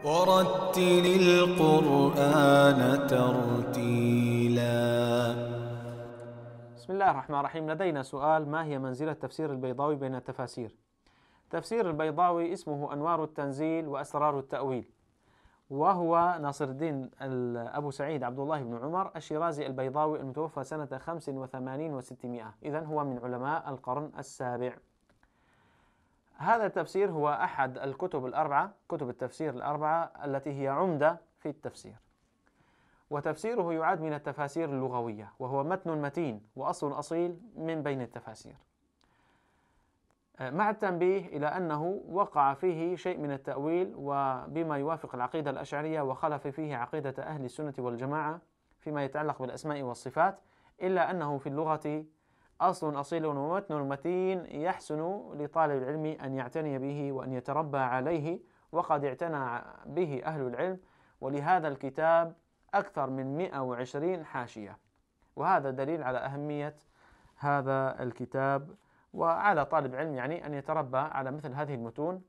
ورتل القرآن ترتيلا بسم الله الرحمن الرحيم لدينا سؤال ما هي منزلة تفسير البيضاوي بين التفاسير تفسير البيضاوي اسمه أنوار التنزيل وأسرار التأويل وهو ناصر الدين أبو سعيد عبد الله بن عمر الشيرازي البيضاوي المتوفى سنة 85 و600 إذا هو من علماء القرن السابع هذا التفسير هو أحد الكتب الأربعة كتب التفسير الأربعة التي هي عمدة في التفسير وتفسيره يعد من التفاسير اللغوية وهو متن متين وأصل أصيل من بين التفاسير آه، مع التنبيه إلى أنه وقع فيه شيء من التأويل وبما يوافق العقيدة الأشعرية وخلف فيه عقيدة أهل السنة والجماعة فيما يتعلق بالأسماء والصفات إلا أنه في اللغة أصل أصيل ومتن متين يحسن لطالب العلم أن يعتني به وأن يتربى عليه وقد اعتنى به أهل العلم ولهذا الكتاب أكثر من 120 حاشية وهذا دليل على أهمية هذا الكتاب وعلى طالب علم يعني أن يتربى على مثل هذه المتون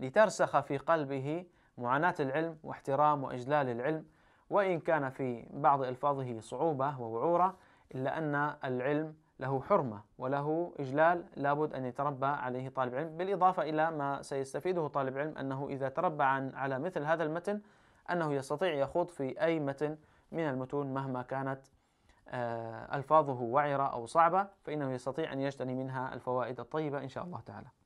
لترسخ في قلبه معاناة العلم واحترام وإجلال العلم وإن كان في بعض ألفاظه صعوبة ووعورة إلا أن العلم له حرمة وله إجلال لابد أن يتربى عليه طالب علم بالإضافة إلى ما سيستفيده طالب علم أنه إذا تربى عن على مثل هذا المتن أنه يستطيع يخوض في أي متن من المتون مهما كانت آه، ألفاظه وعرة أو صعبة فإنه يستطيع أن يجتني منها الفوائد الطيبة إن شاء الله تعالى